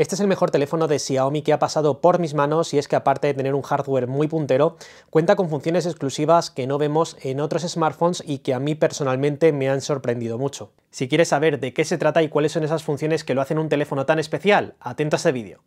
Este es el mejor teléfono de Xiaomi que ha pasado por mis manos y es que aparte de tener un hardware muy puntero, cuenta con funciones exclusivas que no vemos en otros smartphones y que a mí personalmente me han sorprendido mucho. Si quieres saber de qué se trata y cuáles son esas funciones que lo hacen un teléfono tan especial, atento a este vídeo.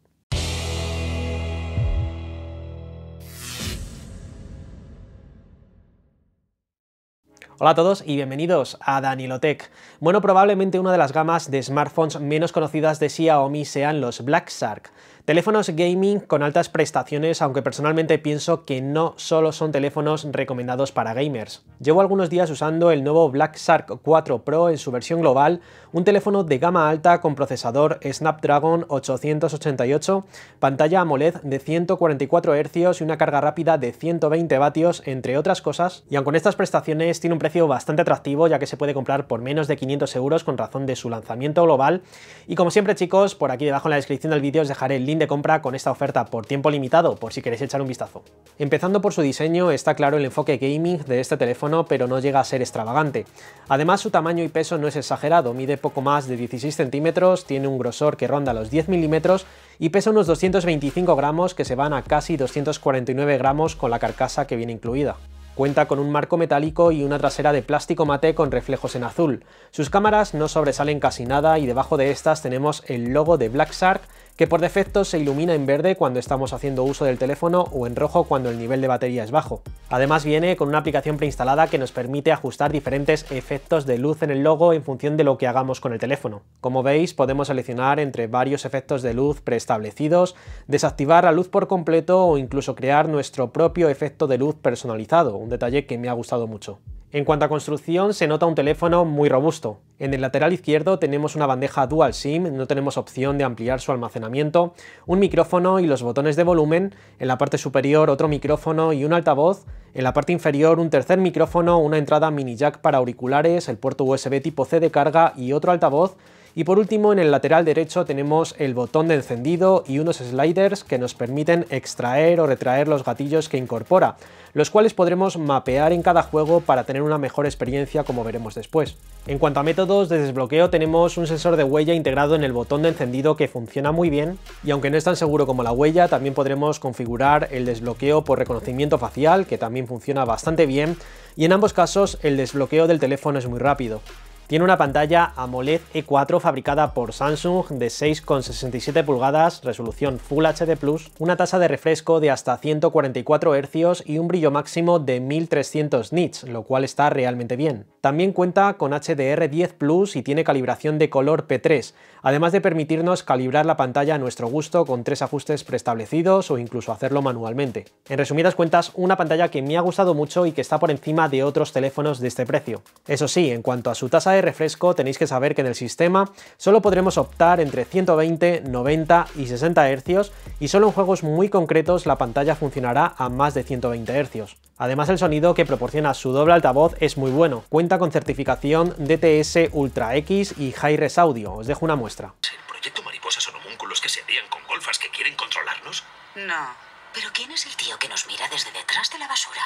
Hola a todos y bienvenidos a Danilotech. Bueno, probablemente una de las gamas de smartphones menos conocidas de Xiaomi sean los Black Shark. Teléfonos gaming con altas prestaciones, aunque personalmente pienso que no solo son teléfonos recomendados para gamers. Llevo algunos días usando el nuevo Black Shark 4 Pro en su versión global, un teléfono de gama alta con procesador Snapdragon 888, pantalla AMOLED de 144 Hz y una carga rápida de 120 vatios, entre otras cosas, y aunque con estas prestaciones tiene un precio bastante atractivo ya que se puede comprar por menos de 500 euros con razón de su lanzamiento global, y como siempre chicos, por aquí debajo en la descripción del vídeo os dejaré el link de compra con esta oferta por tiempo limitado, por si queréis echar un vistazo. Empezando por su diseño, está claro el enfoque gaming de este teléfono, pero no llega a ser extravagante. Además, su tamaño y peso no es exagerado, mide poco más de 16 centímetros, tiene un grosor que ronda los 10 milímetros y pesa unos 225 gramos que se van a casi 249 gramos con la carcasa que viene incluida. Cuenta con un marco metálico y una trasera de plástico mate con reflejos en azul. Sus cámaras no sobresalen casi nada y debajo de estas tenemos el logo de Black Shark que por defecto se ilumina en verde cuando estamos haciendo uso del teléfono o en rojo cuando el nivel de batería es bajo. Además viene con una aplicación preinstalada que nos permite ajustar diferentes efectos de luz en el logo en función de lo que hagamos con el teléfono. Como veis, podemos seleccionar entre varios efectos de luz preestablecidos, desactivar la luz por completo o incluso crear nuestro propio efecto de luz personalizado, un detalle que me ha gustado mucho. En cuanto a construcción, se nota un teléfono muy robusto. En el lateral izquierdo tenemos una bandeja Dual SIM, no tenemos opción de ampliar su almacenamiento, un micrófono y los botones de volumen, en la parte superior otro micrófono y un altavoz, en la parte inferior un tercer micrófono, una entrada mini jack para auriculares, el puerto USB tipo C de carga y otro altavoz, y por último, en el lateral derecho tenemos el botón de encendido y unos sliders que nos permiten extraer o retraer los gatillos que incorpora, los cuales podremos mapear en cada juego para tener una mejor experiencia como veremos después. En cuanto a métodos de desbloqueo tenemos un sensor de huella integrado en el botón de encendido que funciona muy bien y aunque no es tan seguro como la huella también podremos configurar el desbloqueo por reconocimiento facial que también funciona bastante bien y en ambos casos el desbloqueo del teléfono es muy rápido. Tiene una pantalla AMOLED E4 fabricada por Samsung de 6,67 pulgadas, resolución Full HD+, una tasa de refresco de hasta 144 Hz y un brillo máximo de 1300 nits, lo cual está realmente bien. También cuenta con HDR10 Plus y tiene calibración de color P3, además de permitirnos calibrar la pantalla a nuestro gusto con tres ajustes preestablecidos o incluso hacerlo manualmente. En resumidas cuentas, una pantalla que me ha gustado mucho y que está por encima de otros teléfonos de este precio. Eso sí, en cuanto a su tasa de refresco tenéis que saber que en el sistema solo podremos optar entre 120, 90 y 60 Hz y solo en juegos muy concretos la pantalla funcionará a más de 120 Hz. Además el sonido que proporciona su doble altavoz es muy bueno, cuenta con certificación DTS Ultra X y Hi-Res Audio, os dejo una muestra. ¿El proyecto Mariposas son homúnculos que se con golfas que quieren controlarnos? No, pero ¿quién es el tío que nos mira desde detrás de la basura?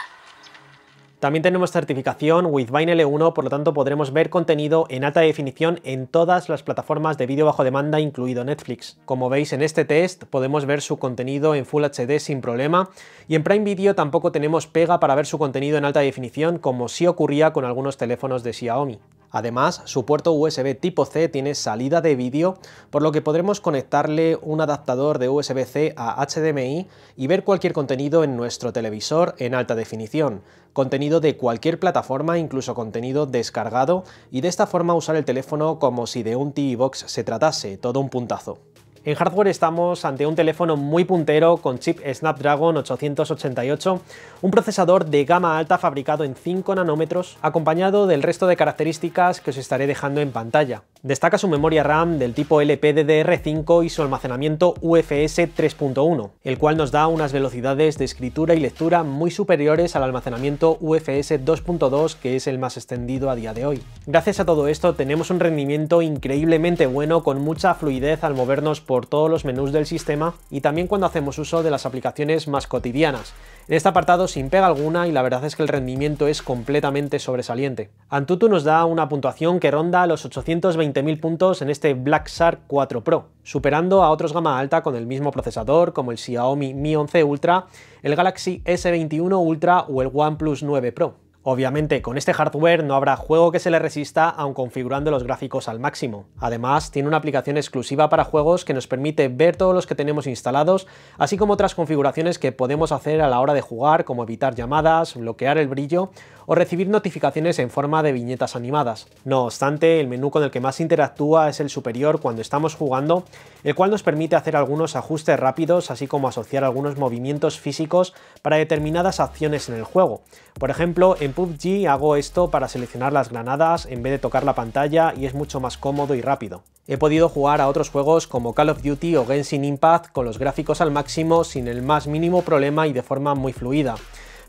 También tenemos certificación with Vine L1, por lo tanto podremos ver contenido en alta definición en todas las plataformas de vídeo bajo demanda, incluido Netflix. Como veis en este test, podemos ver su contenido en Full HD sin problema, y en Prime Video tampoco tenemos pega para ver su contenido en alta definición, como sí ocurría con algunos teléfonos de Xiaomi. Además, su puerto USB tipo C tiene salida de vídeo, por lo que podremos conectarle un adaptador de USB-C a HDMI y ver cualquier contenido en nuestro televisor en alta definición, contenido de cualquier plataforma, incluso contenido descargado, y de esta forma usar el teléfono como si de un TV Box se tratase, todo un puntazo. En hardware estamos ante un teléfono muy puntero con chip Snapdragon 888, un procesador de gama alta fabricado en 5 nanómetros, acompañado del resto de características que os estaré dejando en pantalla. Destaca su memoria RAM del tipo LPDDR5 y su almacenamiento UFS 3.1, el cual nos da unas velocidades de escritura y lectura muy superiores al almacenamiento UFS 2.2 que es el más extendido a día de hoy. Gracias a todo esto tenemos un rendimiento increíblemente bueno con mucha fluidez al movernos por todos los menús del sistema y también cuando hacemos uso de las aplicaciones más cotidianas. En este apartado sin pega alguna y la verdad es que el rendimiento es completamente sobresaliente. Antutu nos da una puntuación que ronda los 820 mil puntos en este Black Shark 4 Pro, superando a otros gama alta con el mismo procesador como el Xiaomi Mi 11 Ultra, el Galaxy S21 Ultra o el OnePlus 9 Pro. Obviamente, con este hardware no habrá juego que se le resista aun configurando los gráficos al máximo. Además, tiene una aplicación exclusiva para juegos que nos permite ver todos los que tenemos instalados, así como otras configuraciones que podemos hacer a la hora de jugar, como evitar llamadas, bloquear el brillo o recibir notificaciones en forma de viñetas animadas. No obstante, el menú con el que más interactúa es el superior cuando estamos jugando, el cual nos permite hacer algunos ajustes rápidos, así como asociar algunos movimientos físicos para determinadas acciones en el juego. Por ejemplo, en PUBG hago esto para seleccionar las granadas en vez de tocar la pantalla y es mucho más cómodo y rápido. He podido jugar a otros juegos como Call of Duty o Genshin Impact con los gráficos al máximo sin el más mínimo problema y de forma muy fluida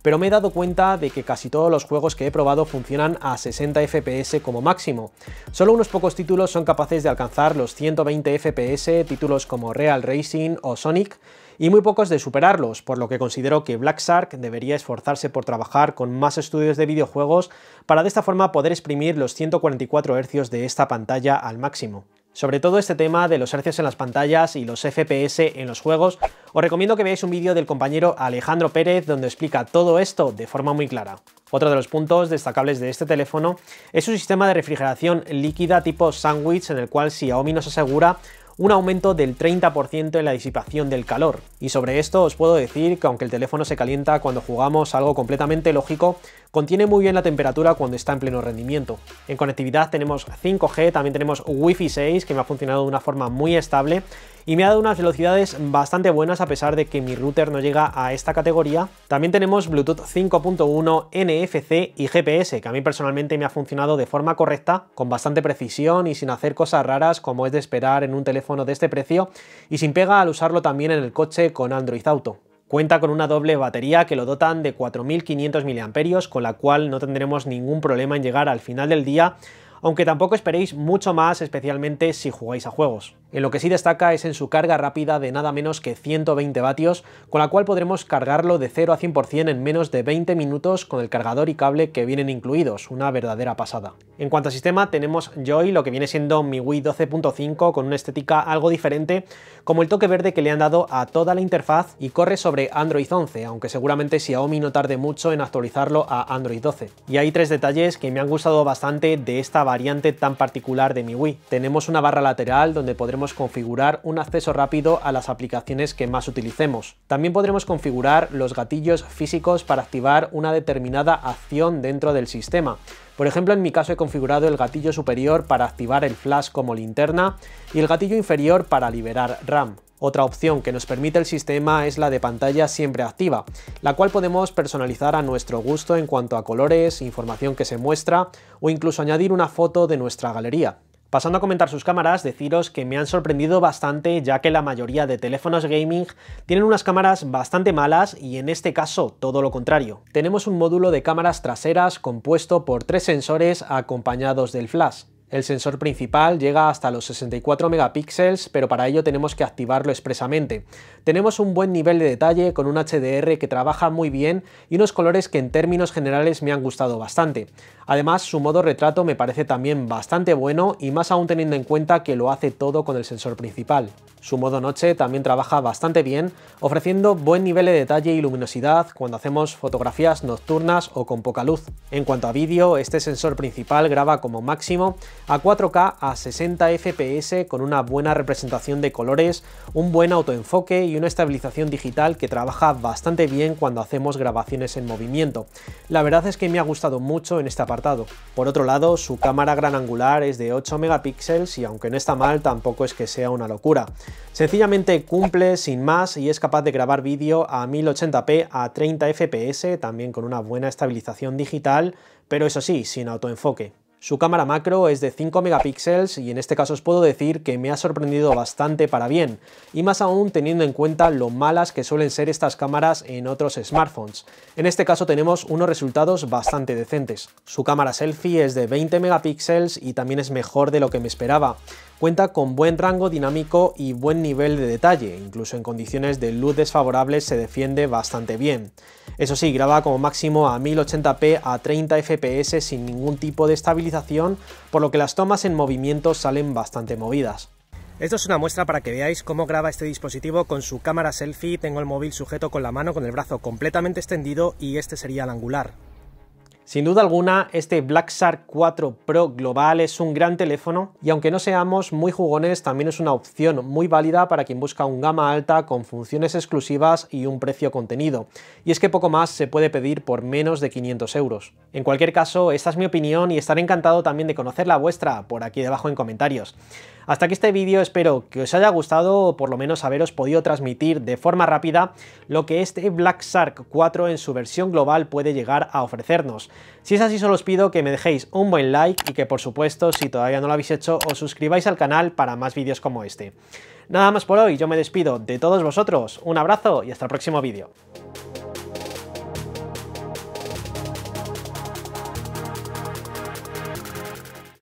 pero me he dado cuenta de que casi todos los juegos que he probado funcionan a 60 FPS como máximo. Solo unos pocos títulos son capaces de alcanzar los 120 FPS, títulos como Real Racing o Sonic, y muy pocos de superarlos, por lo que considero que Black Shark debería esforzarse por trabajar con más estudios de videojuegos para de esta forma poder exprimir los 144 Hz de esta pantalla al máximo. Sobre todo este tema de los hercios en las pantallas y los FPS en los juegos, os recomiendo que veáis un vídeo del compañero Alejandro Pérez donde explica todo esto de forma muy clara. Otro de los puntos destacables de este teléfono es su sistema de refrigeración líquida tipo sandwich en el cual Xiaomi nos asegura un aumento del 30% en la disipación del calor. Y sobre esto os puedo decir que aunque el teléfono se calienta cuando jugamos, algo completamente lógico, contiene muy bien la temperatura cuando está en pleno rendimiento. En conectividad tenemos 5G, también tenemos Wi-Fi 6, que me ha funcionado de una forma muy estable, y me ha dado unas velocidades bastante buenas a pesar de que mi router no llega a esta categoría. También tenemos Bluetooth 5.1, NFC y GPS, que a mí personalmente me ha funcionado de forma correcta, con bastante precisión y sin hacer cosas raras como es de esperar en un teléfono de este precio y sin pega al usarlo también en el coche con Android Auto. Cuenta con una doble batería que lo dotan de 4.500 mAh, con la cual no tendremos ningún problema en llegar al final del día, aunque tampoco esperéis mucho más, especialmente si jugáis a juegos. En lo que sí destaca es en su carga rápida de nada menos que 120 vatios, con la cual podremos cargarlo de 0 a 100% en menos de 20 minutos con el cargador y cable que vienen incluidos, una verdadera pasada. En cuanto a sistema, tenemos Joy, lo que viene siendo Mi Wii 12.5 con una estética algo diferente, como el toque verde que le han dado a toda la interfaz y corre sobre Android 11, aunque seguramente Xiaomi no tarde mucho en actualizarlo a Android 12. Y hay tres detalles que me han gustado bastante de esta variante tan particular de Mi Wii. Tenemos una barra lateral donde podremos configurar un acceso rápido a las aplicaciones que más utilicemos. También podremos configurar los gatillos físicos para activar una determinada acción dentro del sistema. Por ejemplo, en mi caso he configurado el gatillo superior para activar el flash como linterna y el gatillo inferior para liberar RAM. Otra opción que nos permite el sistema es la de pantalla siempre activa, la cual podemos personalizar a nuestro gusto en cuanto a colores, información que se muestra o incluso añadir una foto de nuestra galería. Pasando a comentar sus cámaras, deciros que me han sorprendido bastante ya que la mayoría de teléfonos gaming tienen unas cámaras bastante malas y en este caso todo lo contrario. Tenemos un módulo de cámaras traseras compuesto por tres sensores acompañados del flash. El sensor principal llega hasta los 64 megapíxeles, pero para ello tenemos que activarlo expresamente. Tenemos un buen nivel de detalle con un HDR que trabaja muy bien y unos colores que en términos generales me han gustado bastante. Además, su modo retrato me parece también bastante bueno y más aún teniendo en cuenta que lo hace todo con el sensor principal. Su modo noche también trabaja bastante bien, ofreciendo buen nivel de detalle y luminosidad cuando hacemos fotografías nocturnas o con poca luz. En cuanto a vídeo, este sensor principal graba como máximo a 4K a 60 FPS con una buena representación de colores, un buen autoenfoque y una estabilización digital que trabaja bastante bien cuando hacemos grabaciones en movimiento. La verdad es que me ha gustado mucho en esta parte por otro lado, su cámara gran angular es de 8 megapíxeles y aunque no está mal, tampoco es que sea una locura. Sencillamente cumple sin más y es capaz de grabar vídeo a 1080p a 30 fps, también con una buena estabilización digital, pero eso sí, sin autoenfoque. Su cámara macro es de 5 megapíxeles y en este caso os puedo decir que me ha sorprendido bastante para bien, y más aún teniendo en cuenta lo malas que suelen ser estas cámaras en otros smartphones. En este caso tenemos unos resultados bastante decentes. Su cámara selfie es de 20 megapíxeles y también es mejor de lo que me esperaba cuenta con buen rango dinámico y buen nivel de detalle, incluso en condiciones de luz desfavorables se defiende bastante bien. Eso sí, graba como máximo a 1080p a 30 fps sin ningún tipo de estabilización, por lo que las tomas en movimiento salen bastante movidas. Esto es una muestra para que veáis cómo graba este dispositivo con su cámara selfie, tengo el móvil sujeto con la mano con el brazo completamente extendido y este sería el angular. Sin duda alguna, este Black Shark 4 Pro Global es un gran teléfono y aunque no seamos muy jugones, también es una opción muy válida para quien busca un gama alta con funciones exclusivas y un precio contenido. Y es que poco más se puede pedir por menos de 500 euros. En cualquier caso, esta es mi opinión y estaré encantado también de conocer la vuestra por aquí debajo en comentarios. Hasta aquí este vídeo, espero que os haya gustado o por lo menos haberos podido transmitir de forma rápida lo que este Black Shark 4 en su versión global puede llegar a ofrecernos. Si es así, solo os pido que me dejéis un buen like y que por supuesto, si todavía no lo habéis hecho, os suscribáis al canal para más vídeos como este. Nada más por hoy, yo me despido de todos vosotros, un abrazo y hasta el próximo vídeo.